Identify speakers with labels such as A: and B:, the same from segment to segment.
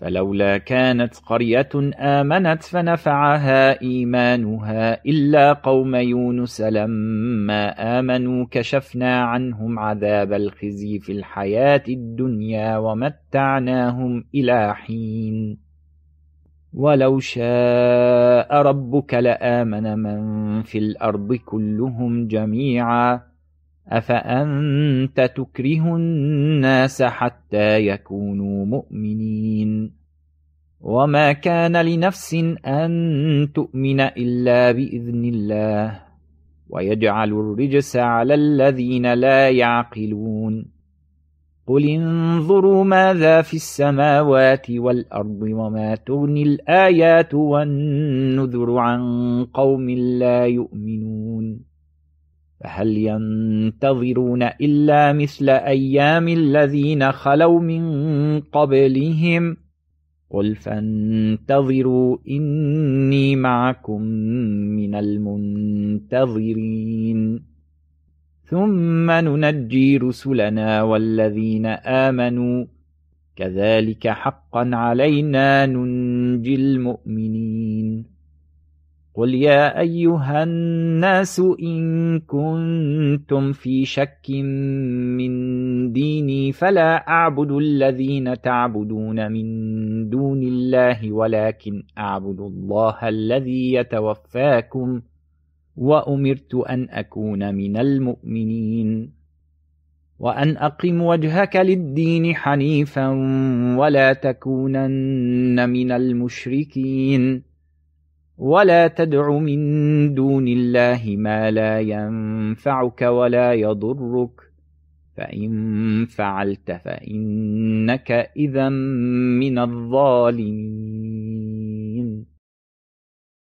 A: فلولا كانت قرية آمنت فنفعها إيمانها إلا قوم يونس لما آمنوا كشفنا عنهم عذاب الخزي في الحياة الدنيا ومتعناهم إلى حين ولو شاء ربك لآمن من في الأرض كلهم جميعاً أفأنت تكره الناس حتى يكونوا مؤمنين وما كان لنفس أن تؤمن إلا بإذن الله ويجعل الرجس على الذين لا يعقلون قل انظروا ماذا في السماوات والأرض وما تغني الآيات والنذر عن قوم لا يؤمنون فهل ينتظرون إلا مثل أيام الذين خلوا من قبلهم قل فانتظروا إني معكم من المنتظرين ثم ننجي رسلنا والذين آمنوا كذلك حقا علينا ننجي المؤمنين قل يا أيها الناس إن كنتم في شك من ديني فلا أعبد الذين تعبدون من دون الله ولكن أعبد الله الذي يتوفاكم وأمرت أن أكون من المؤمنين وأن أقم وجهك للدين حنيفا ولا تكونن من المشركين ولا تدع من دون الله ما لا ينفعك ولا يضرك فإن فعلت فإنك إذا من الظالمين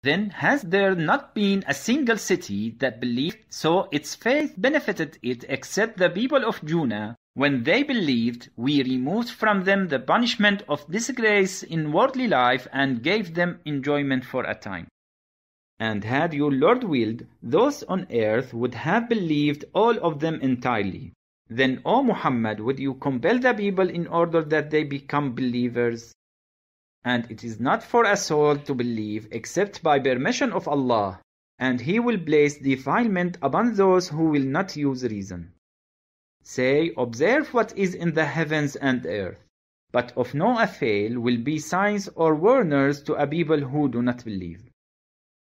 A: Then has there not been a single city that believed so its faith benefited it except the people of Juna When they believed, we removed from them the punishment of disgrace in worldly life and gave them enjoyment for a time. And had your Lord willed, those on earth would have believed all of them entirely. Then, O Muhammad, would you compel the people in order that they become believers? And it is not for a soul to believe except by permission of Allah, and He will place defilement upon those who will not use reason. Say, observe what is in the heavens and earth. But of no avail will be signs or warners to a people who do not believe.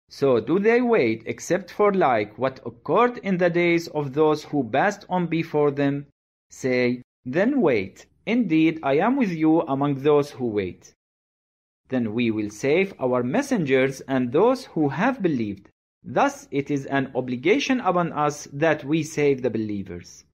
A: So do they wait except for like what occurred in the days of those who passed on before them? Say, then wait. Indeed, I am with you among those who wait. Then we will save our messengers and those who have believed. Thus it is an obligation upon us that we save the believers.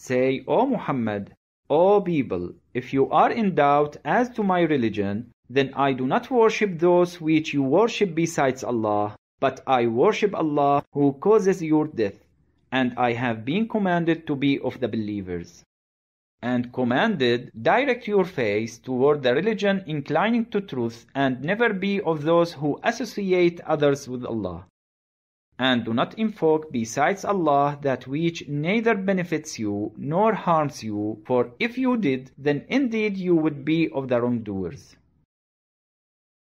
A: Say, O Muhammad, O people, if you are in doubt as to my religion, then I do not worship those which you worship besides Allah, but I worship Allah who causes your death, and I have been commanded to be of the believers. And commanded, direct your face toward the religion inclining to truth, and never be of those who associate others with Allah and do not invoke besides Allah that which neither benefits you nor harms you, for if you did, then indeed you would be of the wrongdoers.